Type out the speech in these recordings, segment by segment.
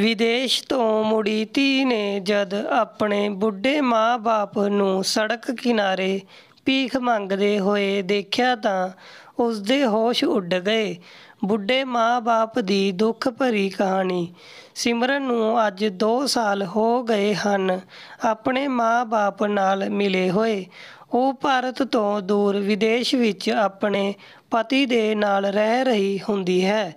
ਵਿਦੇਸ਼ ਤੋਂ ਮੁੜੀ ਧੀ ਨੇ ਜਦ ਆਪਣੇ ਬੁੱਢੇ ਮਾਂ-ਬਾਪ ਨੂੰ ਸੜਕ ਕਿਨਾਰੇ ਪੀਖ ਮੰਗਦੇ ਹੋਏ ਦੇਖਿਆ ਤਾਂ ਉਸਦੇ ਹੋਸ਼ ਉੱਡ ਗਏ। ਬੁੱਢੇ ਮਾਂ-ਬਾਪ ਦੀ ਦੁੱਖ ਭਰੀ ਕਹਾਣੀ ਸਿਮਰਨ ਨੂੰ ਅੱਜ 2 ਸਾਲ ਹੋ ਗਏ ਹਨ ਆਪਣੇ ਮਾਂ-ਬਾਪ ਨਾਲ ਮਿਲੇ ਹੋਏ। ਉਹ ਭਾਰਤ ਤੋਂ ਦੂਰ ਵਿਦੇਸ਼ ਵਿੱਚ ਆਪਣੇ ਪਤੀ ਦੇ ਨਾਲ ਰਹਿ ਰਹੀ ਹੁੰਦੀ ਹੈ।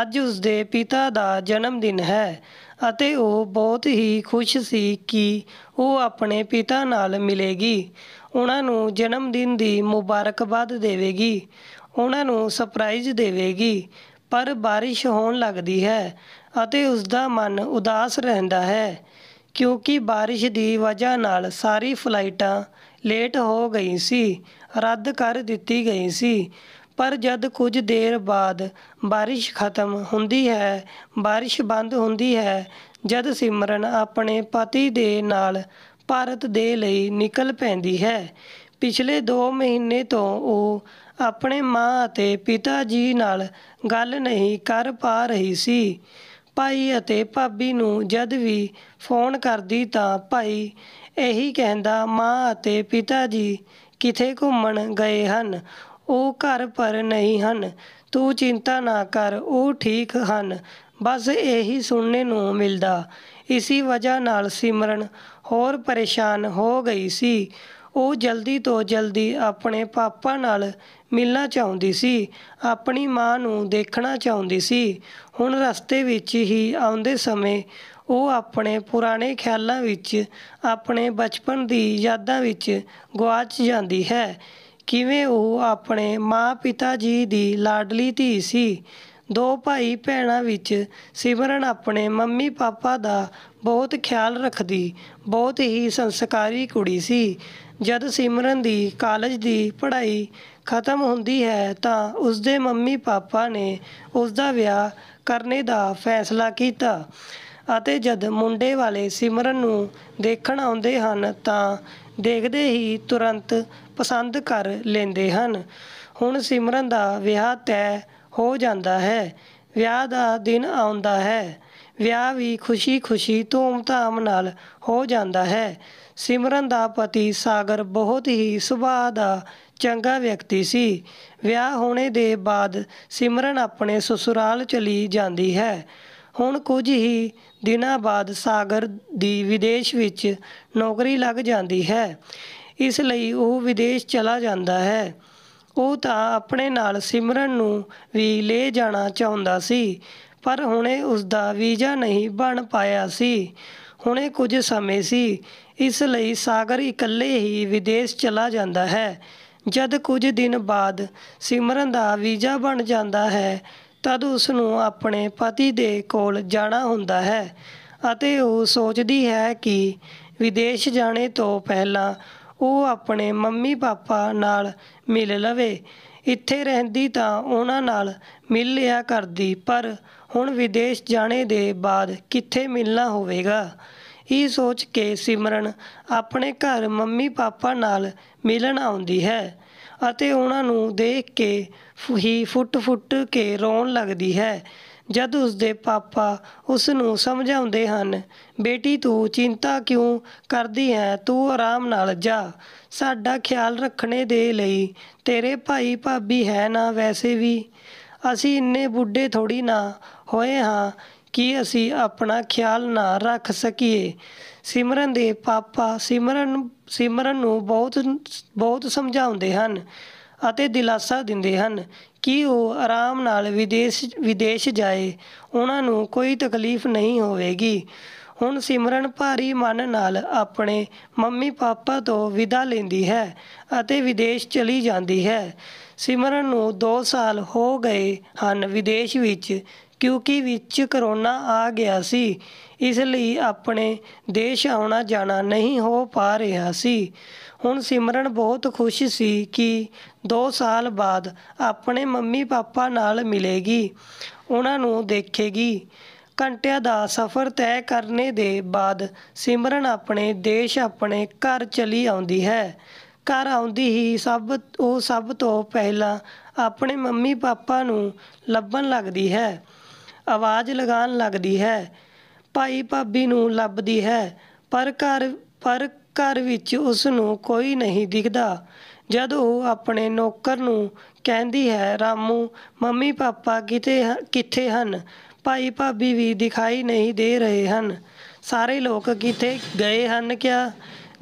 ਅੱਜ ਉਸ ਦੇ ਪਿਤਾ ਦਾ ਜਨਮ ਦਿਨ ਹੈ ਅਤੇ ਉਹ ਬਹੁਤ ਹੀ ਖੁਸ਼ ਸੀ ਕਿ ਉਹ ਆਪਣੇ ਪਿਤਾ ਨਾਲ ਮਿਲੇਗੀ ਉਹਨਾਂ ਨੂੰ ਜਨਮ ਦਿਨ ਦੀ ਮੁਬਾਰਕਬਾਦ ਦੇਵੇਗੀ ਉਹਨਾਂ ਨੂੰ ਸਰਪ੍ਰਾਈਜ਼ ਦੇਵੇਗੀ ਪਰ ਬਾਰਿਸ਼ ਹੋਣ ਲੱਗਦੀ ਹੈ ਅਤੇ ਉਸ ਦਾ ਮਨ ਉਦਾਸ ਰਹਿੰਦਾ ਹੈ ਕਿਉਂਕਿ ਬਾਰਿਸ਼ ਦੀ ਵਜ੍ਹਾ ਨਾਲ ਸਾਰੀ ਫਲਾਈਟਾਂ ਲੇਟ ਹੋ ਗਈ ਸੀ ਰੱਦ ਕਰ ਦਿੱਤੀ ਗਈ ਸੀ ਪਰ ਜਦ ਕੁਝ ਦੇਰ ਬਾਅਦ ਬਾਰਿਸ਼ ਖਤਮ ਹੁੰਦੀ ਹੈ ਬਾਰਿਸ਼ ਬੰਦ ਹੁੰਦੀ ਹੈ ਜਦ ਸਿਮਰਨ ਆਪਣੇ ਪਤੀ ਦੇ ਨਾਲ ਭਾਰਤ ਦੇ ਲਈ ਨਿਕਲ ਪੈਂਦੀ ਹੈ ਪਿਛਲੇ 2 ਮਹੀਨੇ ਤੋਂ ਉਹ ਆਪਣੇ ਮਾਂ ਅਤੇ ਪਿਤਾ ਜੀ ਨਾਲ ਗੱਲ ਨਹੀਂ ਕਰ ਪਾ ਰਹੀ ਸੀ ਭਾਈ ਅਤੇ ਭਾਬੀ ਨੂੰ ਜਦ ਵੀ ਫੋਨ ਕਰਦੀ ਤਾਂ ਭਾਈ ਇਹੀ ਕਹਿੰਦਾ ਮਾਂ ਅਤੇ ਪਿਤਾ ਜੀ ਕਿਥੇ ਘੁੰਮਣ ਗਏ ਹਨ ਉਹ ਘਰ ਪਰ ਨਹੀਂ ਹਨ ਤੂੰ ਚਿੰਤਾ ਨਾ ਕਰ ਉਹ ਠੀਕ ਹਨ ਬਸ ਇਹੀ ਸੁਣਨੇ ਨੂੰ ਮਿਲਦਾ ਇਸੀ ਵਜ੍ਹਾ ਨਾਲ ਸਿਮਰਨ ਹੋਰ ਪਰੇਸ਼ਾਨ ਹੋ ਗਈ ਸੀ ਉਹ ਜਲਦੀ ਤੋਂ ਜਲਦੀ ਆਪਣੇ ਪਾਪਾ ਨਾਲ ਮਿਲਣਾ ਚਾਹੁੰਦੀ ਸੀ ਆਪਣੀ ਮਾਂ ਨੂੰ ਦੇਖਣਾ ਚਾਹੁੰਦੀ ਸੀ ਹੁਣ ਰਸਤੇ ਵਿੱਚ ਹੀ ਆਉਂਦੇ ਸਮੇਂ ਉਹ ਆਪਣੇ ਪੁਰਾਣੇ ਖਿਆਲਾਂ ਵਿੱਚ ਆਪਣੇ ਬਚਪਨ ਦੀ ਯਾਦਾਂ ਵਿੱਚ ਗਵਾਚ ਜਾਂਦੀ ਹੈ ਕਿਵੇਂ ਉਹ ਆਪਣੇ ਮਾਂ-ਪਿਤਾ ਜੀ ਦੀ ਲਾਡਲੀ ਧੀ ਸੀ। ਦੋ ਭਾਈ ਭੈਣਾਂ ਵਿੱਚ ਸਿਮਰਨ ਆਪਣੇ ਮੰਮੀ-ਪਾਪਾ ਦਾ ਬਹੁਤ ਖਿਆਲ ਰੱਖਦੀ, ਬਹੁਤ ਹੀ ਸੰਸਕਾਰੀ ਕੁੜੀ ਸੀ। ਜਦ ਸਿਮਰਨ ਦੀ ਕਾਲਜ ਦੀ ਪੜ੍ਹਾਈ ਖ਼ਤਮ ਹੁੰਦੀ ਹੈ ਤਾਂ ਉਸਦੇ ਮੰਮੀ-ਪਾਪਾ ਨੇ ਉਸਦਾ ਵਿਆਹ ਕਰਨੇ ਦਾ ਫੈਸਲਾ ਕੀਤਾ ਅਤੇ ਜਦ ਮੁੰਡੇ ਵਾਲੇ ਸਿਮਰਨ ਨੂੰ ਦੇਖਣ ਆਉਂਦੇ ਹਨ ਤਾਂ ਦੇਖਦੇ ਹੀ ਤੁਰੰਤ ਪਸੰਦ ਕਰ ਲੈਂਦੇ ਹਨ ਹੁਣ ਸਿਮਰਨ ਦਾ ਵਿਆਹ ਤੈ ਹੋ ਜਾਂਦਾ ਹੈ ਵਿਆਹ ਦਾ ਦਿਨ ਆਉਂਦਾ ਹੈ ਵਿਆਹ ਵੀ ਖੁਸ਼ੀ-ਖੁਸ਼ੀ ਧੂਮ-ਧਾਮ ਨਾਲ ਹੋ ਜਾਂਦਾ ਹੈ ਸਿਮਰਨ ਦਾ ਪਤੀ ਸਾਗਰ ਬਹੁਤ ਹੀ ਸੁਭਾਅ ਦਾ ਚੰਗਾ ਵਿਅਕਤੀ ਸੀ ਵਿਆਹ ਹੋਣੇ ਦੇ ਬਾਅਦ ਸਿਮਰਨ ਆਪਣੇ ਸਸੁਰਾਲ ਚਲੀ ਜਾਂਦੀ ਹੈ ਹੁਣ ਕੁਝ ਹੀ ਦਿਨਾਂ ਬਾਅਦ ਸਾਗਰ ਦੀ ਵਿਦੇਸ਼ ਵਿੱਚ ਨੌਕਰੀ ਲੱਗ ਜਾਂਦੀ ਹੈ ਇਸ ਲਈ ਉਹ ਵਿਦੇਸ਼ ਚਲਾ ਜਾਂਦਾ ਹੈ ਉਹ ਤਾਂ ਆਪਣੇ ਨਾਲ ਸਿਮਰਨ ਨੂੰ ਵੀ ਲੈ ਜਾਣਾ ਚਾਹੁੰਦਾ ਸੀ ਪਰ ਹੁਣੇ ਉਸ ਦਾ ਵੀਜ਼ਾ ਨਹੀਂ ਬਣ ਪਾਇਆ ਸੀ ਹੁਣੇ ਕੁਝ ਸਮੇਂ ਸੀ ਇਸ ਲਈ ਸਾਗਰ ਇਕੱਲੇ ਹੀ ਵਿਦੇਸ਼ ਚਲਾ ਜਾਂਦਾ ਹੈ ਜਦ ਕੁਝ ਦਿਨ ਬਾਅਦ ਸਿਮਰਨ ਦਾ ਵੀਜ਼ਾ ਬਣ ਜਾਂਦਾ ਹੈ ਤਦ ਉਸ ਨੂੰ ਆਪਣੇ ਪਤੀ ਦੇ ਕੋਲ ਜਾਣਾ ਹੁੰਦਾ ਹੈ ਅਤੇ ਉਹ ਸੋਚਦੀ ਹੈ ਕਿ ਵਿਦੇਸ਼ ਜਾਣੇ ਤੋਂ ਪਹਿਲਾਂ ਉਹ ਆਪਣੇ ਮੰਮੀ ਪਾਪਾ ਨਾਲ ਮਿਲ ਲਵੇ ਇੱਥੇ ਰਹਿੰਦੀ ਤਾਂ ਉਹਨਾਂ ਨਾਲ ਮਿਲ ਲਿਆ ਕਰਦੀ ਪਰ ਹੁਣ ਵਿਦੇਸ਼ ਜਾਣੇ ਦੇ ਬਾਅਦ ਕਿੱਥੇ ਮਿਲਣਾ ਹੋਵੇਗਾ ਇਹ ਸੋਚ ਕੇ ਸਿਮਰਨ ਆਪਣੇ ਘਰ ਮੰਮੀ ਪਾਪਾ ਨਾਲ ਮਿਲਣ ਆਉਂਦੀ ਹੈ ਅਤੇ ਉਹਨਾਂ ਨੂੰ ਦੇਖ ਕੇ ਫੁਹੀ ਫੁੱਟ ਫੁੱਟ ਕੇ ਰੋਣ ਲੱਗਦੀ ਹੈ ਜਦ ਉਸ ਦੇ ਪਾਪਾ ਉਸ ਨੂੰ ਸਮਝਾਉਂਦੇ ਹਨ ਬੇਟੀ ਤੂੰ ਚਿੰਤਾ ਕਿਉਂ ਕਰਦੀ ਹੈ ਤੂੰ ਆਰਾਮ ਨਾਲ ਜਾ ਸਾਡਾ ਖਿਆਲ ਰੱਖਣੇ ਦੇ ਲਈ ਤੇਰੇ ਭਾਈ ਭਾਬੀ ਹੈ ਨਾ ਵੈਸੇ ਵੀ ਅਸੀਂ ਇੰਨੇ ਬੁੱਢੇ ਥੋੜੀ ਨਾ ਹੋਏ ਹਾਂ ਕਿ ਅਸੀਂ ਆਪਣਾ ਖਿਆਲ ਨਾ ਰੱਖ ਸਕੀਏ ਸਿਮਰਨ ਦੇ ਪਾਪਾ ਸਿਮਰਨ ਸਿਮਰਨ ਨੂੰ ਬਹੁਤ ਬਹੁਤ ਸਮਝਾਉਂਦੇ ਹਨ ਅਤੇ ਦਿਲਾਸਾ ਦਿੰਦੇ ਹਨ ਕਿ ਉਹ ਆਰਾਮ ਨਾਲ ਵਿਦੇਸ਼ ਵਿਦੇਸ਼ ਜਾਏ ਉਹਨਾਂ ਨੂੰ ਕੋਈ ਤਕਲੀਫ ਨਹੀਂ ਹੋਵੇਗੀ ਹੁਣ ਸਿਮਰਨ ਭਾਰੀ ਮਨ ਨਾਲ ਆਪਣੇ ਮੰਮੀ ਪਾਪਾ ਤੋਂ ਵਿਦਾ ਲੈਂਦੀ ਹੈ ਅਤੇ ਵਿਦੇਸ਼ ਚਲੀ ਜਾਂਦੀ ਹੈ ਸਿਮਰਨ ਨੂੰ 2 ਸਾਲ ਹੋ ਗਏ ਹਨ ਵਿਦੇਸ਼ ਵਿੱਚ ਕਿਉਂਕਿ ਵਿੱਚ ਕਰੋਨਾ ਆ ਗਿਆ ਸੀ ਇਸ ਲਈ ਆਪਣੇ ਦੇਸ਼ ਆਉਣਾ ਜਾਣਾ ਨਹੀਂ ਹੋ ਪਾ ਰਿਹਾ ਸੀ ਹੁਣ ਸਿਮਰਨ ਬਹੁਤ ਖੁਸ਼ ਸੀ ਕਿ 2 ਸਾਲ ਬਾਅਦ ਆਪਣੇ ਮੰਮੀ ਪਾਪਾ ਨਾਲ ਮਿਲੇਗੀ ਉਹਨਾਂ ਨੂੰ ਦੇਖੇਗੀ ਘੰਟਿਆਂ ਦਾ ਸਫ਼ਰ ਤੈਅ ਕਰਨੇ ਦੇ ਬਾਅਦ ਸਿਮਰਨ ਆਪਣੇ ਦੇਸ਼ ਆਪਣੇ ਘਰ ਚਲੀ ਆਉਂਦੀ ਹੈ ਘਰ ਆਉਂਦੀ ਹੀ ਸਭ ਉਹ ਸਭ ਤੋਂ ਪਹਿਲਾਂ ਆਪਣੇ ਮੰਮੀ ਪਾਪਾ ਨੂੰ ਲੱਭਣ ਲੱਗਦੀ ਹੈ ਆਵਾਜ਼ ਲਗਾਉਣ ਲੱਗਦੀ ਹੈ ਭਾਈ ਭਾਬੀ ਨੂੰ ਲੱਭਦੀ ਹੈ ਪਰ ਘਰ ਪਰ ਘਰ ਵਿੱਚ ਉਸ ਨੂੰ ਕੋਈ ਨਹੀਂ ਦਿਖਦਾ ਜਦ ਉਹ ਆਪਣੇ ਨੌਕਰ ਨੂੰ ਕਹਿੰਦੀ ਹੈ ਰਾਮੂ ਮੰਮੀ ਪਾਪਾ ਕਿਤੇ ਕਿੱਥੇ ਹਨ ਭਾਈ ਭਾਬੀ ਵੀ ਦਿਖਾਈ ਨਹੀਂ ਦੇ ਰਹੇ ਹਨ ਸਾਰੇ ਲੋਕ ਕਿਤੇ ਗਏ ਹਨ ਕਿਆ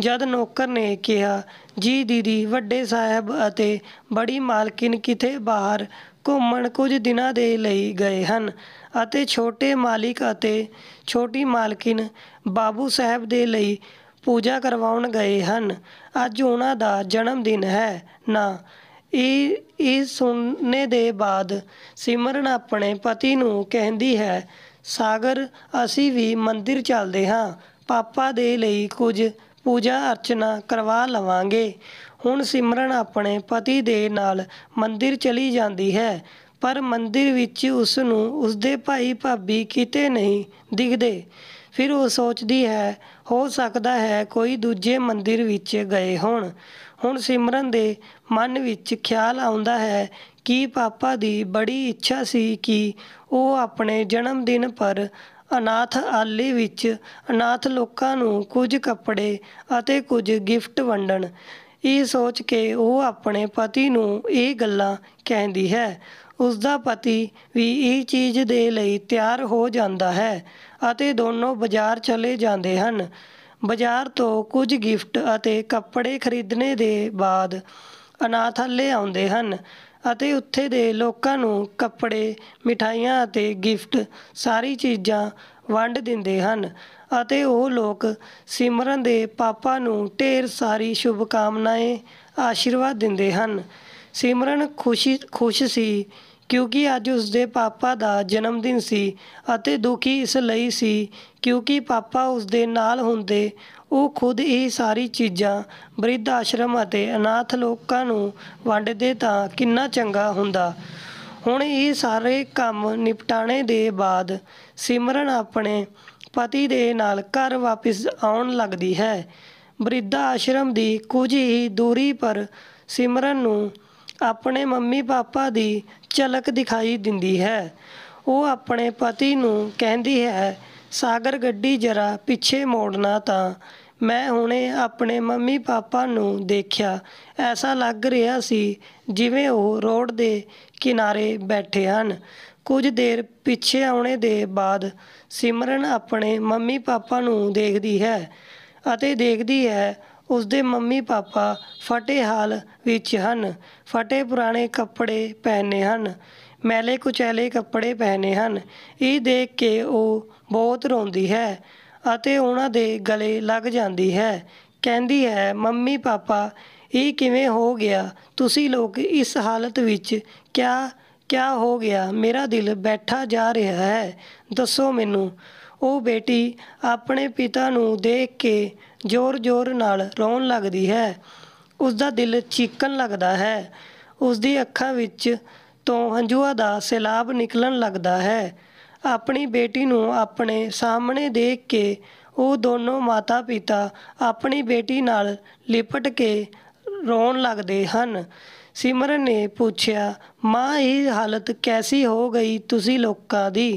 ਜਦ ਨੌਕਰ ਨੇ ਕਿਹਾ ਜੀ ਦੀਦੀ ਵੱਡੇ ਸਾਹਿਬ ਅਤੇ ਬੜੀ ਮਾਲਕਿਨ ਕਿਤੇ ਬਾਹਰ ਘੁੰਮਣ ਕੁਝ ਦਿਨਾਂ ਦੇ ਲਈ ਗਏ ਹਨ ਅਤੇ ਛੋਟੇ ਮਾਲਿਕ ਅਤੇ ਛੋਟੀ ਮਾਲਕਿਨ ਬਾਬੂ ਸਾਹਿਬ ਦੇ ਲਈ ਪੂਜਾ ਕਰਵਾਉਣ ਗਏ ਹਨ ਅੱਜ ਉਹਨਾਂ ਦਾ ਜਨਮ ਦਿਨ ਹੈ ਨਾ ਇਹ ਇਹ ਸੁਣਨੇ ਦੇ ਬਾਅਦ ਸਿਮਰਨ ਆਪਣੇ ਪਤੀ ਨੂੰ ਕਹਿੰਦੀ ਹੈ ਸਾਗਰ ਅਸੀਂ ਵੀ ਮੰਦਿਰ ਚੱਲਦੇ ਹਾਂ ਪਾਪਾ ਦੇ ਲਈ ਕੁਝ ਪੂਜਾ ਅਰਚਨਾ ਕਰਵਾ ਲਵਾਂਗੇ ਹੁਣ ਸਿਮਰਨ ਆਪਣੇ ਪਤੀ ਦੇ ਨਾਲ ਮੰਦਿਰ ਚਲੀ ਜਾਂਦੀ ਹੈ ਪਰ ਮੰਦਿਰ ਵਿੱਚ ਉਸ ਨੂੰ ਉਸਦੇ ਭਾਈ ਭਾਬੀ ਕਿਤੇ ਨਹੀਂ ਦਿਖਦੇ ਫਿਰ ਉਹ ਸੋਚਦੀ ਹੈ ਹੋ ਸਕਦਾ ਹੈ ਕੋਈ ਦੂਜੇ ਮੰਦਿਰ ਵਿੱਚ ਗਏ ਹੋਣ ਹੁਣ ਸਿਮਰਨ ਦੇ ਮਨ ਵਿੱਚ ਖਿਆਲ ਆਉਂਦਾ ਹੈ ਕਿ ਪਾਪਾ ਦੀ ਬੜੀ ਇੱਛਾ ਸੀ ਕਿ ਉਹ ਆਪਣੇ ਜਨਮ ਦਿਨ ਪਰ ਅਨਾਥ ਆਲੇ ਵਿੱਚ ਅਨਾਥ ਲੋਕਾਂ ਨੂੰ ਕੁਝ ਕੱਪੜੇ ਅਤੇ ਕੁਝ ਗਿਫਟ ਵੰਡਣ ਇਹ ਸੋਚ ਕੇ ਉਹ ਆਪਣੇ ਪਤੀ ਨੂੰ ਇਹ ਗੱਲਾਂ ਕਹਿੰਦੀ ਹੈ ਉਸ ਦਾ ਪਤੀ ਵੀ ਇਹ ਚੀਜ਼ ਦੇ ਲਈ ਤਿਆਰ ਹੋ ਜਾਂਦਾ ਹੈ ਅਤੇ ਦੋਨੋਂ ਬਾਜ਼ਾਰ ਚਲੇ ਜਾਂਦੇ ਹਨ ਬਾਜ਼ਾਰ ਤੋਂ ਕੁਝ ਗਿਫਟ ਅਤੇ ਕੱਪੜੇ ਖਰੀਦਣੇ ਦੇ ਬਾਅਦ ਅਨਾਥਾਲੇ ਆਉਂਦੇ ਹਨ ਅਤੇ ਉੱਥੇ ਦੇ ਲੋਕਾਂ ਨੂੰ ਕੱਪੜੇ ਮਿਠਾਈਆਂ ਅਤੇ ਗਿਫਟ ਸਾਰੀ ਚੀਜ਼ਾਂ ਵੰਡ ਦਿੰਦੇ ਹਨ ਅਤੇ ਉਹ ਲੋਕ ਸਿਮਰਨ ਦੇ ਪਾਪਾ ਨੂੰ ਢੇਰ ਸਾਰੀ ਸ਼ੁਭ ਆਸ਼ੀਰਵਾਦ ਦਿੰਦੇ ਹਨ ਸਿਮਰਨ ਖੁਸ਼ੀ ਖੁਸ਼ ਸੀ ਕਿਉਂਕਿ ਅੱਜ ਉਸ ਦੇ ਪਾਪਾ ਦਾ ਜਨਮ ਦਿਨ ਸੀ ਅਤੇ ਦੁਖੀ ਇਸ ਲਈ ਸੀ ਕਿਉਂਕਿ ਪਾਪਾ ਉਸ ਦੇ ਨਾਲ ਹੁੰਦੇ ਉਹ ਖੁਦ ਇਹ ਸਾਰੀ ਚੀਜ਼ਾਂ ਬ੍ਰਿਧ ਆਸ਼ਰਮ ਅਤੇ ਅਨਾਥ ਲੋਕਾਂ ਨੂੰ ਵੰਡਦੇ ਤਾਂ ਕਿੰਨਾ ਚੰਗਾ ਹੁੰਦਾ ਹੁਣ ਇਹ ਸਾਰੇ ਕੰਮ ਨਿਪਟਾਣੇ ਦੇ ਬਾਅਦ ਸਿਮਰਨ ਆਪਣੇ ਪਤੀ ਦੇ ਨਾਲ ਘਰ ਵਾਪਸ ਆਉਣ ਲੱਗਦੀ ਹੈ ਬ੍ਰਿਧਾ ਆਸ਼ਰਮ ਦੀ ਕੁਝ ਹੀ ਦੂਰੀ ਪਰ ਸਿਮਰਨ ਨੂੰ ਆਪਣੇ ਮੰਮੀ ਪਾਪਾ ਦੀ ਝਲਕ ਦਿਖਾਈ ਦਿੰਦੀ ਹੈ ਉਹ ਆਪਣੇ ਪਤੀ ਨੂੰ ਕਹਿੰਦੀ ਹੈ ਸਾਗਰ ਗੱਡੀ ਜਰਾ ਪਿੱਛੇ ਮੋੜਨਾ ਤਾਂ ਮੈਂ ਹੁਣੇ ਆਪਣੇ ਮੰਮੀ ਪਾਪਾ ਨੂੰ ਦੇਖਿਆ ਐਸਾ ਲੱਗ ਰਿਹਾ ਸੀ ਜਿਵੇਂ ਉਹ ਰੋਡ ਦੇ ਕਿਨਾਰੇ ਬੈਠੇ ਹਨ ਕੁਝ ਦੇਰ ਪਿੱਛੇ ਆਉਣੇ ਦੇ ਬਾਅਦ ਸਿਮਰਨ ਆਪਣੇ ਮੰਮੀ ਪਾਪਾ ਨੂੰ ਦੇਖਦੀ ਹੈ ਅਤੇ ਦੇਖਦੀ ਹੈ ਉਸਦੇ ਮੰਮੀ ਪਾਪਾ ਫਟੇ ਹਾਲ ਵਿੱਚ ਹਨ ਫਟੇ ਪੁਰਾਣੇ ਕੱਪੜੇ ਪਹਿਨੇ ਹਨ ਮੈਲੇ ਕੁਚੈਲੇ ਕੱਪੜੇ ਪਹਿਨੇ ਹਨ ਇਹ ਦੇਖ ਕੇ ਉਹ ਬਹੁਤ ਰੋਂਦੀ ਹੈ ਅਤੇ ਉਹਨਾਂ ਦੇ ਗਲੇ ਲੱਗ ਜਾਂਦੀ ਹੈ ਕਹਿੰਦੀ ਹੈ ਮੰਮੀ ਪਾਪਾ ਇਹ ਕਿਵੇਂ ਹੋ ਗਿਆ ਤੁਸੀਂ ਲੋਕ ਇਸ ਹਾਲਤ ਵਿੱਚ ਕਿਆ ਕਿਆ ਹੋ ਗਿਆ ਮੇਰਾ ਦਿਲ ਬੈਠਾ ਜਾ ਰਿਹਾ ਹੈ ਦੱਸੋ ਮੈਨੂੰ ਉਹ ਬੇਟੀ ਆਪਣੇ ਪਿਤਾ ਨੂੰ ਦੇਖ ਕੇ ਜ਼ੋਰ-ਜ਼ੋਰ ਨਾਲ ਰੋਣ ਲੱਗਦੀ ਹੈ। ਉਸ ਦਾ ਦਿਲ ਚੀਕਣ ਲੱਗਦਾ ਹੈ। ਉਸ ਦੀ ਅੱਖਾਂ ਵਿੱਚ ਤੋਂ ਹੰਝੂਆਂ ਦਾ ਸਿਲਾਬ ਨਿਕਲਣ ਲੱਗਦਾ ਹੈ। ਆਪਣੀ ਬੇਟੀ ਨੂੰ ਆਪਣੇ ਸਾਹਮਣੇ ਦੇਖ ਕੇ ਉਹ ਦੋਨੋਂ ਮਾਤਾ-ਪਿਤਾ ਆਪਣੀ ਬੇਟੀ ਨਾਲ ਲਿਪਟ ਕੇ ਰੋਣ ਲੱਗਦੇ ਹਨ। ਸਿਮਰਨ ਨੇ ਪੁੱਛਿਆ, "ਮਾਂ ਇਹ ਹਾਲਤ ਕੈਸੀ ਹੋ ਗਈ ਤੁਸੀਂ ਲੋਕਾਂ ਦੀ?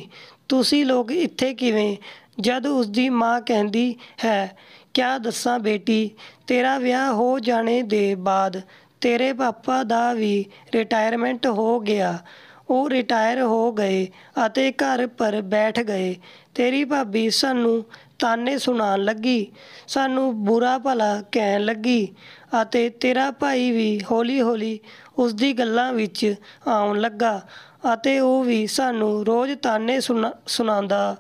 ਤੁਸੀਂ ਲੋਕ ਇੱਥੇ ਕਿਵੇਂ?" ਜਦ ਉਸ ਦੀ ਮਾਂ ਕਹਿੰਦੀ ਹੈ, ਕਿਆ ਦੱਸਾਂ ਬੇਟੀ ਤੇਰਾ ਵਿਆਹ ਹੋ ਜਾਣੇ ਦੇ ਬਾਅਦ ਤੇਰੇ ਪਾਪਾ ਦਾ ਵੀ ਰਿਟਾਇਰਮੈਂਟ ਹੋ ਗਿਆ ਉਹ ਰਿਟਾਇਰ ਹੋ ਗਏ ਅਤੇ ਘਰ ਪਰ ਬੈਠ ਗਏ ਤੇਰੀ ਭਾਬੀ ਸਾਨੂੰ ਤਾਨੇ ਸੁਣਾਉਣ ਲੱਗੀ ਸਾਨੂੰ ਬੁਰਾ ਭਲਾ ਕਹਿਣ ਲੱਗੀ ਅਤੇ ਤੇਰਾ ਭਾਈ ਵੀ ਹੌਲੀ-ਹੌਲੀ ਉਸ ਦੀ ਗੱਲਾਂ ਵਿੱਚ ਆਉਣ ਲੱਗਾ ਅਤੇ ਉਹ ਵੀ ਸਾਨੂੰ ਰੋਜ਼ ਤਾਨੇ ਸੁਣਾਉਂਦਾ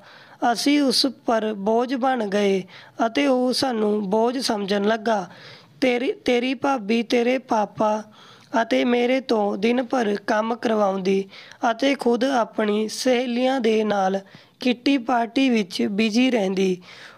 ਅਸੀਂ ਉਸ ਪਰ ਬੋਝ ਬਣ ਗਏ ਅਤੇ ਉਹ ਸਾਨੂੰ ਬੋਝ ਸਮਝਣ ਲੱਗਾ ਤੇਰੀ ਤੇਰੀ ਭਾਬੀ ਤੇਰੇ ਪਾਪਾ ਅਤੇ ਮੇਰੇ ਤੋਂ ਦਿਨ ਭਰ ਕੰਮ ਕਰਵਾਉਂਦੀ ਅਤੇ ਖੁਦ ਆਪਣੀ ਸਹੇਲੀਆਂ ਦੇ ਨਾਲ ਕਿੱਟੀ ਪਾਰਟੀ ਵਿੱਚ ਬਿਜੀ ਰਹਿੰਦੀ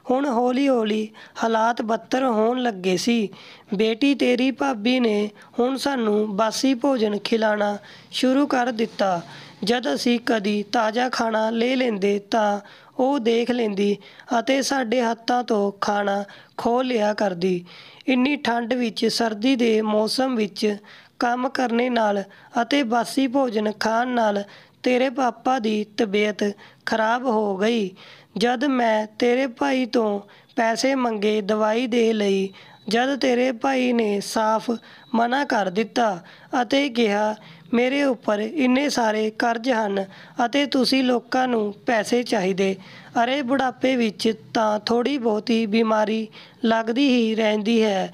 ਹੁਣ ਹੌਲੀ-ਹੌਲੀ ਹਾਲਾਤ ਬੱਤਰ ਹੋਣ ਲੱਗੇ ਸੀ ਬੇਟੀ ਤੇਰੀ ਭਾਬੀ ਨੇ ਹੁਣ ਸਾਨੂੰ ਬਾਸੀ ਭੋਜਨ ਖਿਲਾਣਾ ਸ਼ੁਰੂ ਕਰ ਦਿੱਤਾ ਜਦ ਅਸੀਂ ਕਦੀ ਤਾਜ਼ਾ ਖਾਣਾ ਲੈ ਲੈਂਦੇ ਤਾਂ ਉਹ ਦੇਖ ਲੈਂਦੀ ਅਤੇ ਸਾਡੇ ਹੱਥਾਂ ਤੋਂ ਖਾਣਾ ਖੋਹ ਲਿਆ ਕਰਦੀ ਇੰਨੀ ਠੰਡ ਵਿੱਚ ਸਰਦੀ ਦੇ ਮੌਸਮ ਵਿੱਚ ਕੰਮ ਕਰਨੇ ਨਾਲ ਅਤੇ ਬਾਸੀ ਭੋਜਨ ਖਾਣ ਨਾਲ ਤੇਰੇ ਪਾਪਾ ਦੀ ਤਬੀਅਤ ਖਰਾਬ ਹੋ ਗਈ ਜਦ ਮੈਂ ਤੇਰੇ ਭਾਈ ਤੋਂ ਪੈਸੇ ਮੰਗੇ ਦਵਾਈ ਦੇ ਲਈ ਜਦ ਤੇਰੇ ਭਾਈ ਨੇ ਸਾਫ਼ ਮਨਾ ਕਰ ਦਿੱਤਾ ਅਤੇ ਕਿਹਾ ਮੇਰੇ ਉੱਪਰ ਇੰਨੇ ਸਾਰੇ ਕਰਜ਼ ਹਨ ਅਤੇ ਤੁਸੀਂ ਲੋਕਾਂ ਨੂੰ ਪੈਸੇ ਚਾਹੀਦੇ ਅਰੇ ਬੁਢਾਪੇ ਵਿੱਚ ਤਾਂ ਥੋੜੀ ਬਹੁਤੀ ਬਿਮਾਰੀ ਲੱਗਦੀ ਹੀ ਰਹਿੰਦੀ ਹੈ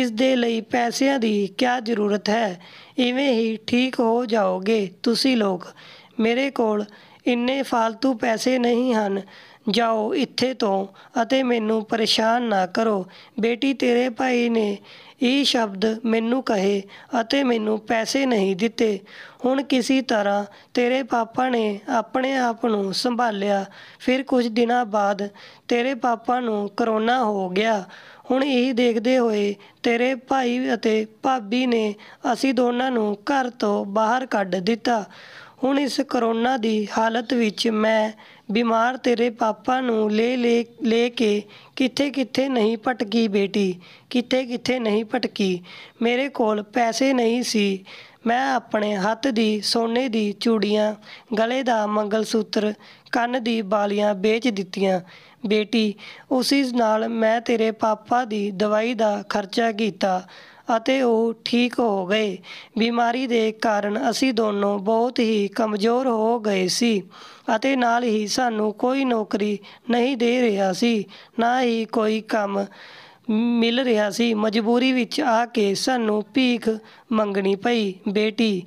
ਇਸ ਦੇ ਲਈ ਪੈਸਿਆਂ ਦੀ ਕੀ ਜ਼ਰੂਰਤ ਹੈ ਇਵੇਂ ਹੀ ਠੀਕ ਹੋ ਜਾਓਗੇ ਤੁਸੀਂ ਲੋਕ ਮੇਰੇ ਕੋਲ ਇੰਨੇ ਫालतू ਪੈਸੇ ਨਹੀਂ ਹਨ ਜਾਓ ਇੱਥੇ ਤੋਂ ਅਤੇ ਮੈਨੂੰ ਪਰੇਸ਼ਾਨ ਨਾ ਕਰੋ ਬੇਟੀ ਤੇਰੇ ਭਾਈ ਨੇ ਇਹ ਸ਼ਬਦ ਮੈਨੂੰ ਕਹੇ ਅਤੇ ਮੈਨੂੰ ਪੈਸੇ ਨਹੀਂ ਦਿੱਤੇ ਹੁਣ ਕਿਸੇ ਤਰ੍ਹਾਂ ਤੇਰੇ ਪਾਪਾ ਨੇ ਆਪਣੇ ਆਪ ਨੂੰ ਸੰਭਾਲਿਆ ਫਿਰ ਕੁਝ ਦਿਨਾਂ ਬਾਅਦ ਤੇਰੇ ਪਾਪਾ ਨੂੰ ਕਰੋਨਾ ਹੋ ਗਿਆ ਹੁਣ ਇਹ ਦੇਖਦੇ ਹੋਏ ਤੇਰੇ ਭਾਈ ਅਤੇ ਭਾਬੀ ਨੇ ਅਸੀਂ ਦੋਨਾਂ ਨੂੰ ਘਰ ਤੋਂ ਬਾਹਰ ਕੱਢ ਦਿੱਤਾ ਹੁਣ ਇਸ ਕਰੋਨਾ ਦੀ ਹਾਲਤ ਵਿੱਚ ਮੈਂ ਬਿਮਾਰ ਤੇਰੇ ਪਾਪਾ ਨੂੰ ਲੈ ਲੈ ਲੈ ਕੇ ਕਿੱਥੇ ਕਿੱਥੇ ਨਹੀਂ ਭਟਕੀ ਬੇਟੀ ਕਿੱਥੇ ਕਿੱਥੇ ਨਹੀਂ ਭਟਕੀ ਮੇਰੇ ਕੋਲ ਪੈਸੇ ਨਹੀਂ ਸੀ ਮੈਂ ਆਪਣੇ ਹੱਥ ਦੀ ਸੋਨੇ ਦੀ ਚੂੜੀਆਂ ਗਲੇ ਦਾ ਮੰਗਲਸੂਤਰ ਕੰਨ ਦੀ ਬਾਲੀਆਂ ਵੇਚ ਦਿੱਤੀਆਂ ਬੇਟੀ ਉਸੇ ਨਾਲ ਮੈਂ ਤੇਰੇ ਪਾਪਾ ਦੀ ਦਵਾਈ ਦਾ ਖਰਚਾ ਕੀਤਾ ਅਤੇ ਉਹ ਠੀਕ ਹੋ ਗਏ ਬਿਮਾਰੀ ਦੇ ਕਾਰਨ ਅਸੀਂ ਦੋਨੋਂ ਬਹੁਤ ਹੀ ਕਮਜ਼ੋਰ ਹੋ ਗਏ ਸੀ ਅਤੇ ਨਾਲ ਹੀ ਸਾਨੂੰ ਕੋਈ ਨੌਕਰੀ ਨਹੀਂ ਦੇ ਰਿਹਾ ਸੀ ਨਾ ਹੀ ਕੋਈ ਕੰਮ ਮਿਲ ਰਿਹਾ ਸੀ ਮਜਬੂਰੀ ਵਿੱਚ ਆ ਕੇ ਸਾਨੂੰ ਭੀਖ ਮੰਗਣੀ ਪਈ ਬੇਟੀ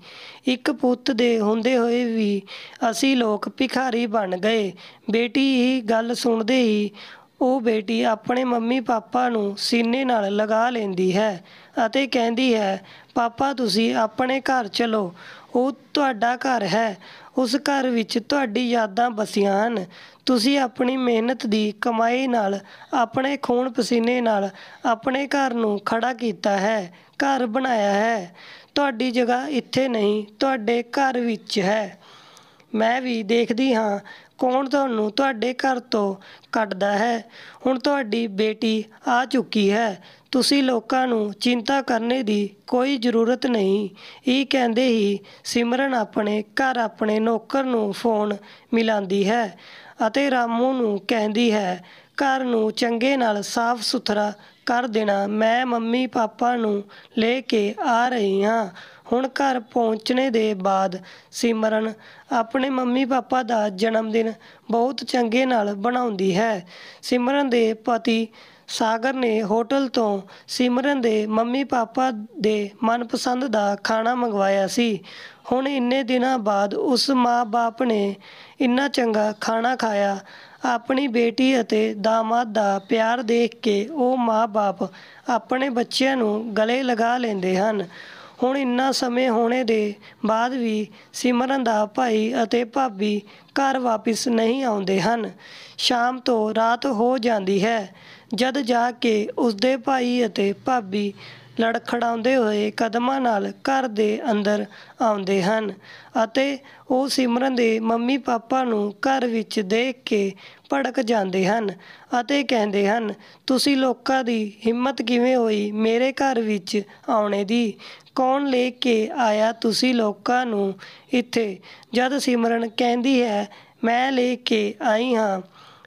ਇੱਕ ਪੁੱਤ ਦੇ ਹੁੰਦੇ ਹੋਏ ਵੀ ਅਸੀਂ ਲੋਕ ਭਿਖਾਰੀ ਬਣ ਗਏ ਬੇਟੀ ਇਹ ਗੱਲ ਸੁਣਦੇ ਹੀ ਉਹ ਬੇਟੀ ਆਪਣੇ ਮੰਮੀ ਪਾਪਾ ਨੂੰ ਸੀਨੇ ਨਾਲ ਲਗਾ ਲੈਂਦੀ ਹੈ ਅਤੇ ਕਹਿੰਦੀ ਹੈ ਪਾਪਾ ਤੁਸੀਂ ਆਪਣੇ ਘਰ ਚਲੋ ਉਹ ਤੁਹਾਡਾ ਘਰ ਹੈ ਉਸ ਘਰ ਵਿੱਚ ਤੁਹਾਡੀ ਯਾਦਾਂ ਬਸੀਆਂ ਹਨ ਤੁਸੀਂ ਆਪਣੀ ਮਿਹਨਤ ਦੀ ਕਮਾਈ ਨਾਲ ਆਪਣੇ ਖੂਨ ਪਸੀਨੇ ਨਾਲ ਆਪਣੇ ਘਰ ਨੂੰ ਖੜਾ ਕੀਤਾ ਹੈ ਘਰ ਬਣਾਇਆ ਹੈ ਤੁਹਾਡੀ ਜਗ੍ਹਾ ਇੱਥੇ ਨਹੀਂ ਤੁਹਾਡੇ ਘਰ ਵਿੱਚ ਹੈ ਮੈਂ ਵੀ ਦੇਖਦੀ ਹਾਂ ਕੌਣ ਤੁਹਾਨੂੰ ਤੁਹਾਡੇ ਘਰ ਤੋਂ ਕੱਢਦਾ ਹੈ ਹੁਣ ਤੁਹਾਡੀ ਬੇਟੀ ਆ ਚੁੱਕੀ ਹੈ ਤੁਸੀਂ ਲੋਕਾਂ ਨੂੰ ਚਿੰਤਾ ਕਰਨੇ ਦੀ ਕੋਈ ਜ਼ਰੂਰਤ ਨਹੀਂ ਇਹ ਕਹਿੰਦੇ ਹੀ ਸਿਮਰਨ ਆਪਣੇ ਘਰ ਆਪਣੇ ਨੌਕਰ ਨੂੰ ਫੋਨ ਮਿਲਾਉਂਦੀ ਹੈ ਅਤੇ ਰਾਮੂ ਨੂੰ ਕਹਿੰਦੀ ਹੈ ਘਰ ਨੂੰ ਚੰਗੇ ਨਾਲ ਸਾਫ਼ ਸੁਥਰਾ ਕਰ ਦੇਣਾ ਮੈਂ ਮੰਮੀ ਪਾਪਾ ਨੂੰ ਲੈ ਕੇ ਆ ਰਹੀ ਹਾਂ ਹੁਣ ਘਰ ਪਹੁੰਚਣੇ ਦੇ ਬਾਅਦ ਸਿਮਰਨ ਆਪਣੇ ਮੰਮੀ ਪਾਪਾ ਦਾ ਜਨਮ ਦਿਨ ਬਹੁਤ ਚੰਗੇ ਨਾਲ ਬਣਾਉਂਦੀ ਹੈ ਸਿਮਰਨ ਦੇ ਪਤੀ ਸਾਗਰ ਨੇ ਹੋਟਲ ਤੋਂ ਸਿਮਰਨ ਦੇ ਮੰਮੀ ਪਾਪਾ ਦੇ ਮਨਪਸੰਦ ਦਾ ਖਾਣਾ ਮੰਗਵਾਇਆ ਸੀ ਹੁਣ ਇੰਨੇ ਦਿਨਾਂ ਬਾਅਦ ਉਸ ਮਾਪੇ ਨੇ ਇੰਨਾ ਚੰਗਾ ਖਾਣਾ ਖਾਇਆ ਆਪਣੀ ਬੇਟੀ ਅਤੇ ਦਾਮਾਦ ਦਾ ਪਿਆਰ ਦੇਖ ਕੇ ਉਹ ਮਾਪੇ ਆਪਣੇ ਬੱਚਿਆਂ ਨੂੰ ਗਲੇ ਲਗਾ ਲੈਂਦੇ ਹਨ ਹੁਣ ਇੰਨਾ ਸਮੇਂ ਹੋਣੇ ਦੇ ਬਾਅਦ ਵੀ ਸਿਮਰਨ ਦਾ ਭਾਈ ਅਤੇ ਭਾਬੀ ਘਰ ਵਾਪਿਸ ਨਹੀਂ ਆਉਂਦੇ ਹਨ ਸ਼ਾਮ ਤੋਂ ਰਾਤ ਹੋ ਜਾਂਦੀ ਹੈ ਜਦ ਜਾ ਕੇ ਉਸਦੇ ਭਾਈ ਅਤੇ ਭਾਬੀ ਲੜਖੜਾਉਂਦੇ ਹੋਏ ਕਦਮਾਂ ਨਾਲ ਘਰ ਦੇ ਅੰਦਰ ਆਉਂਦੇ ਹਨ ਅਤੇ ਉਹ ਸਿਮਰਨ ਦੇ ਮੰਮੀ ਪਾਪਾ ਨੂੰ ਘਰ ਵਿੱਚ ਦੇਖ ਕੇ ਭੜਕ ਜਾਂਦੇ ਹਨ ਅਤੇ ਕਹਿੰਦੇ ਹਨ ਤੁਸੀਂ ਲੋਕਾਂ ਦੀ ਹਿੰਮਤ ਕਿਵੇਂ ਹੋਈ ਮੇਰੇ ਘਰ ਵਿੱਚ ਆਉਣੇ ਦੀ ਕੌਣ ਲੈ ਕੇ ਆਇਆ ਤੁਸੀਂ ਲੋਕਾਂ ਨੂੰ ਇੱਥੇ ਜਦ ਸਿਮਰਨ ਕਹਿੰਦੀ ਹੈ ਮੈਂ ਲੈ ਕੇ ਆਈ ਹਾਂ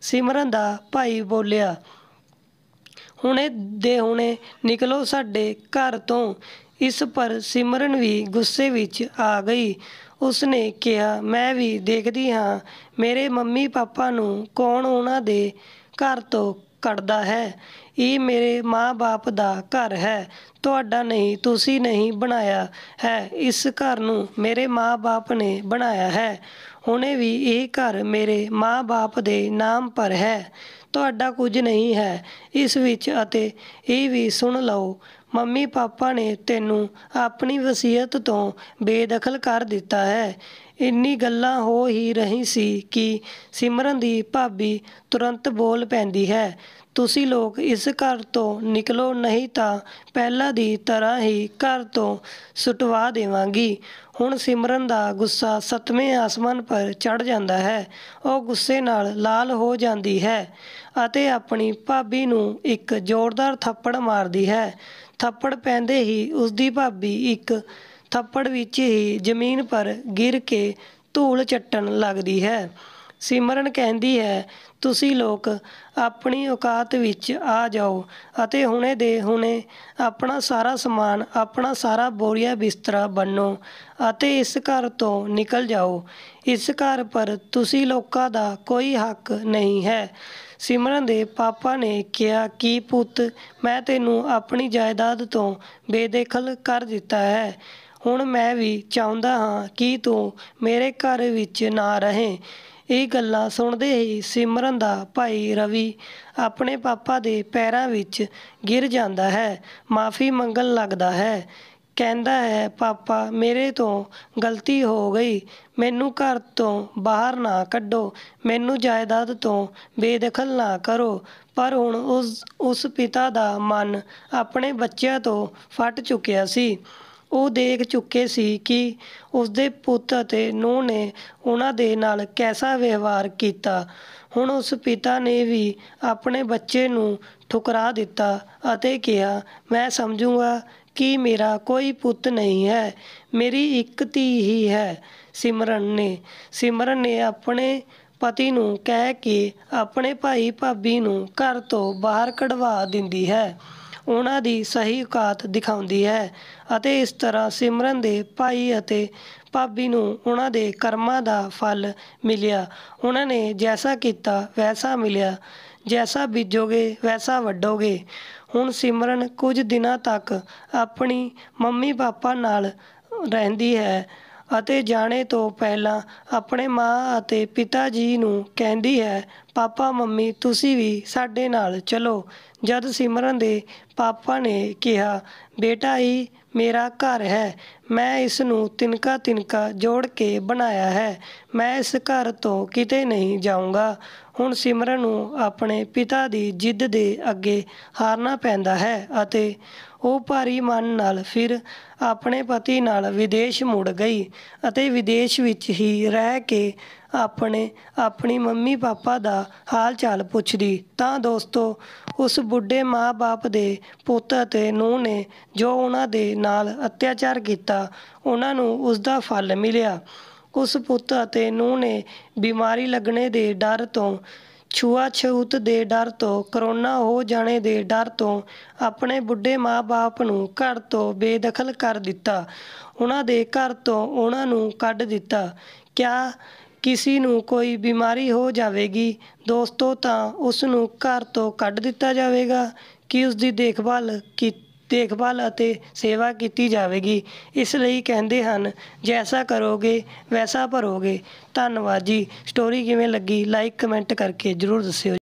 ਸਿਮਰਨ ਦਾ ਭਾਈ ਬੋਲਿਆ ਹੁਣੇ ਦੇ ਹੁਣੇ ਨਿਕਲੋ ਸਾਡੇ ਘਰ ਤੋਂ ਇਸ ਪਰ ਸਿਮਰਨ ਵੀ ਗੁੱਸੇ ਵਿੱਚ ਆ ਗਈ ਉਸਨੇ ਕਿਹਾ ਮੈਂ ਵੀ ਦੇਖਦੀ ਹਾਂ ਮੇਰੇ ਮੰਮੀ ਪਾਪਾ ਨੂੰ ਕੌਣ ਉਹਨਾਂ ਦੇ ਘਰ ਤੋਂ ਕੱਢਦਾ ਹੈ ਇਹ ਮੇਰੇ ਮਾਂ-ਬਾਪ ਦਾ ਘਰ ਹੈ ਤੁਹਾਡਾ ਨਹੀਂ ਤੁਸੀਂ ਨਹੀਂ ਬਣਾਇਆ ਹੈ ਇਸ ਘਰ ਨੂੰ ਮੇਰੇ ਮਾਂ-ਬਾਪ ਨੇ ਬਣਾਇਆ ਹੈ ਹੁਣੇ ਵੀ ਇਹ ਘਰ ਮੇਰੇ ਮਾਂ-ਬਾਪ ਦੇ ਨਾਮ ਪਰ ਹੈ ਤੁਹਾਡਾ ਕੁਝ ਨਹੀਂ ਹੈ ਇਸ ਵਿੱਚ ਅਤੇ ਇਹ ਵੀ ਸੁਣ ਲਓ ਮੰਮੀ ਪਾਪਾ ਨੇ ਤੈਨੂੰ ਆਪਣੀ ਵਸੀਅਤ ਤੋਂ ਬੇਦਖਲ ਕਰ ਦਿੱਤਾ ਹੈ ਇੰਨੀ ਗੱਲਾਂ ਹੋ ਹੀ ਰਹੀ ਸੀ ਕਿ ਸਿਮਰਨ ਦੀ ਭਾਬੀ ਤੁਰੰਤ ਬੋਲ ਪੈਂਦੀ ਹੈ ਤੁਸੀਂ ਲੋਕ ਇਸ ਘਰ ਤੋਂ ਨਿਕਲੋ ਨਹੀਂ ਤਾਂ ਪਹਿਲਾਂ ਦੀ ਤਰ੍ਹਾਂ ਹੀ ਘਰ ਤੋਂ ਸੁਟਵਾ ਦੇਵਾਂਗੀ ਹੁਣ ਸਿਮਰਨ ਦਾ ਗੁੱਸਾ ਸਤਵੇਂ ਆਸਮਾਨ ਪਰ ਚੜ ਜਾਂਦਾ ਹੈ ਉਹ ਗੁੱਸੇ ਨਾਲ ਲਾਲ ਹੋ ਜਾਂਦੀ ਹੈ ਅਤੇ ਆਪਣੀ ਭਾਬੀ ਨੂੰ ਇੱਕ ਜ਼ੋਰਦਾਰ ਥੱਪੜ ਮਾਰਦੀ ਹੈ ਥੱਪੜ ਪੈਂਦੇ ਹੀ ਉਸਦੀ ਭਾਬੀ ਇੱਕ ਥੱਪੜ ਵਿੱਚ ਹੀ ਜ਼ਮੀਨ ਪਰ ਗਿਰ ਕੇ ਧੂਲ ਚੱਟਣ ਲੱਗਦੀ ਹੈ ਸਿਮਰਨ ਕਹਿੰਦੀ ਹੈ ਤੁਸੀਂ ਲੋਕ ਆਪਣੀ ਔਕਾਤ ਵਿੱਚ ਆ ਜਾਓ ਅਤੇ ਹੁਣੇ ਦੇ ਹੁਣੇ ਆਪਣਾ ਸਾਰਾ ਸਮਾਨ ਆਪਣਾ ਸਾਰਾ ਬੋਰੀਆ ਬਿਸਤਰਾ ਬੰਨੋ ਅਤੇ ਇਸ ਘਰ ਤੋਂ ਨਿਕਲ ਜਾਓ ਇਸ ਘਰ ਪਰ ਤੁਸੀਂ ਲੋਕਾਂ ਦਾ ਕੋਈ ਹੱਕ ਨਹੀਂ ਹੈ ਸਿਮਰਨ ਦੇ ਪਾਪਾ ਨੇ ਕਿਹਾ ਕਿ ਪੁੱਤ ਮੈਂ ਤੈਨੂੰ ਆਪਣੀ ਜਾਇਦਾਦ ਤੋਂ ਬੇਦਖਲ ਕਰ ਦਿੱਤਾ ਹੈ ਹੁਣ ਮੈਂ ਵੀ ਚਾਹੁੰਦਾ ਹਾਂ ਕਿ ਤੂੰ ਮੇਰੇ ਘਰ ਵਿੱਚ ਨਾ ਰਹੇ ਇਹ ਗੱਲਾਂ ਸੁਣਦੇ ਹੀ ਸਿਮਰਨ ਦਾ ਭਾਈ ਰਵੀ ਆਪਣੇ ਪਾਪਾ ਦੇ ਪੈਰਾਂ ਵਿੱਚ ਗਿਰ ਜਾਂਦਾ ਹੈ ਮਾਫੀ ਮੰਗਣ ਲੱਗਦਾ ਹੈ ਕਹਿੰਦਾ ਹੈ ਪਾਪਾ ਮੇਰੇ ਤੋਂ ਗਲਤੀ ਹੋ ਗਈ ਮੈਨੂੰ ਘਰ ਤੋਂ ਬਾਹਰ ਨਾ ਕੱਢੋ ਮੈਨੂੰ ਜਾਇਦਾਦ ਤੋਂ ਬੇਦਖਲ ਨਾ ਕਰੋ ਪਰ ਹੁਣ ਉਸ ਉਸ ਪਿਤਾ ਦਾ ਮਨ ਆਪਣੇ ਬੱਚਿਆਂ ਤੋਂ ਫਟ ਚੁੱਕਿਆ ਸੀ ਉਹ ਦੇਖ ਚੁੱਕੇ ਸੀ ਕਿ ਉਸਦੇ ਪੁੱਤ ਅਤੇ ਨੂੰਹ ਨੇ ਉਹਨਾਂ ਦੇ ਨਾਲ ਕਿਹਦਾ ਵਿਵਹਾਰ ਕੀਤਾ ਹੁਣ ਉਸ ਪਿਤਾ ਨੇ ਵੀ ਆਪਣੇ ਬੱਚੇ ਨੂੰ ਠੁਕਰਾ ਦਿੱਤਾ ਅਤੇ ਕਿਹਾ ਮੈਂ ਸਮਝੂਗਾ ਕਿ ਮੇਰਾ ਕੋਈ ਪੁੱਤ ਨਹੀਂ ਹੈ ਮੇਰੀ ਇੱਕ ਧੀ ਹੀ ਹੈ ਸਿਮਰਨ ਨੇ ਸਿਮਰਨ ਨੇ ਆਪਣੇ ਪਤੀ ਨੂੰ ਕਹਿ ਕੇ ਆਪਣੇ ਭਾਈ ਭਾਬੀ ਨੂੰ ਘਰ ਤੋਂ ਬਾਹਰ ਕਢਵਾ ਦਿੰਦੀ ਹੈ ਉਹਨਾਂ ਦੀ ਸਹੀ ਔਕਾਤ ਦਿਖਾਉਂਦੀ ਹੈ ਅਤੇ ਇਸ ਤਰ੍ਹਾਂ ਸਿਮਰਨ ਦੇ ਭਾਈ ਅਤੇ ਭਾਬੀ ਨੂੰ ਉਹਨਾਂ ਦੇ ਕਰਮਾਂ ਦਾ ਫਲ ਮਿਲਿਆ ਉਹਨਾਂ ਨੇ ਜੈਸਾ ਕੀਤਾ ਵੈਸਾ ਮਿਲਿਆ ਜੈਸਾ ਬੀਜੋਗੇ ਵੈਸਾ ਵੱਢੋਗੇ ਹੁਣ ਸਿਮਰਨ ਕੁਝ ਦਿਨਾਂ ਤੱਕ ਆਪਣੀ ਮੰਮੀ ਪਾਪਾ ਨਾਲ ਰਹਿੰਦੀ ਹੈ ਅਤੇ ਜਾਣੇ ਤੋਂ ਪਹਿਲਾਂ ਆਪਣੇ ਮਾਂ ਅਤੇ ਪਿਤਾ ਜੀ ਨੂੰ ਕਹਿੰਦੀ ਹੈ ਪਾਪਾ ਮੰਮੀ ਤੁਸੀਂ ਵੀ ਸਾਡੇ ਨਾਲ ਚਲੋ ਜਦ ਸਿਮਰਨ ਦੇ ਪਾਪਾ ਨੇ ਕਿਹਾ ਬੇਟਾ ਇਹ ਮੇਰਾ ਘਰ ਹੈ ਮੈਂ ਇਸ ਨੂੰ ਤਿਨਕਾ ਤਿਨਕਾ ਜੋੜ ਕੇ ਬਣਾਇਆ ਹੈ ਮੈਂ ਇਸ ਘਰ ਤੋਂ ਕਿਤੇ ਨਹੀਂ ਜਾਊਂਗਾ ਹੁਣ ਸਿਮਰਨ ਨੂੰ ਆਪਣੇ ਪਿਤਾ ਦੀ ਜਿੱਦ ਦੇ ਅੱਗੇ ਹਾਰਨਾ ਪੈਂਦਾ ਹੈ ਅਤੇ ਉਹ ਭਾਰੀ ਮਨ ਨਾਲ ਫਿਰ ਆਪਣੇ ਪਤੀ ਨਾਲ ਵਿਦੇਸ਼ ਮੁੜ ਗਈ ਅਤੇ ਵਿਦੇਸ਼ ਵਿੱਚ ਹੀ ਰਹਿ ਕੇ ਆਪਣੇ ਆਪਣੀ ਮੰਮੀ ਪਾਪਾ ਦਾ ਹਾਲ ਚਾਲ ਪੁੱਛਦੀ ਤਾਂ ਦੋਸਤੋ ਉਸ ਬੁੱਢੇ ਮਾਪੇ ਦੇ ਪੁੱਤ ਅਤੇ ਨੂੰ ਨੇ ਜੋ ਉਹਨਾਂ ਦੇ ਨਾਲ ਅਤਿਆਚਾਰ ਕੀਤਾ ਉਹਨਾਂ ਨੂੰ ਉਸ ਦਾ ਫਲ ਮਿਲਿਆ ਉਸ ਪੁੱਤ ਅਤੇ ਨੂੰ ਨੇ ਬਿਮਾਰੀ ਲੱਗਣੇ ਦੇ ਡਰ ਤੋਂ ਛੂਆਛੂਤ ਦੇ ਡਰ ਤੋਂ ਕਰੋਨਾ ਹੋ ਜਾਣੇ ਦੇ ਡਰ ਤੋਂ ਆਪਣੇ ਬੁੱਢੇ ਮਾਂ-ਬਾਪ ਨੂੰ ਘਰ ਤੋਂ ਬੇਦਖਲ ਕਰ ਦਿੱਤਾ ਉਹਨਾਂ ਦੇ ਘਰ ਤੋਂ ਉਹਨਾਂ ਨੂੰ ਕੱਢ ਦਿੱਤਾ ਕਿਆ ਕਿਸੇ ਨੂੰ ਕੋਈ ਬਿਮਾਰੀ ਹੋ ਜਾਵੇਗੀ ਦੋਸਤੋ ਤਾਂ ਉਸ ਨੂੰ ਘਰ ਤੋਂ ਕੱਢ ਦਿੱਤਾ ਜਾਵੇਗਾ ਕੀ ਉਸ ਦੀ ਦੇਖਭਾਲ ਕੀ ਦੇਖਭਾਲ ਅਤੇ ਸੇਵਾ ਕੀਤੀ ਜਾਵੇਗੀ ਇਸ ਲਈ ਕਹਿੰਦੇ ਹਨ ਜੈਸਾ ਕਰੋਗੇ ਵੈਸਾ ਭਰੋਗੇ ਧੰਨਵਾਦ ਜੀ ਸਟੋਰੀ ਕਿਵੇਂ ਲੱਗੀ ਲਾਈਕ ਕਮੈਂਟ ਕਰਕੇ ਜ਼ਰੂਰ ਦੱਸਿਓ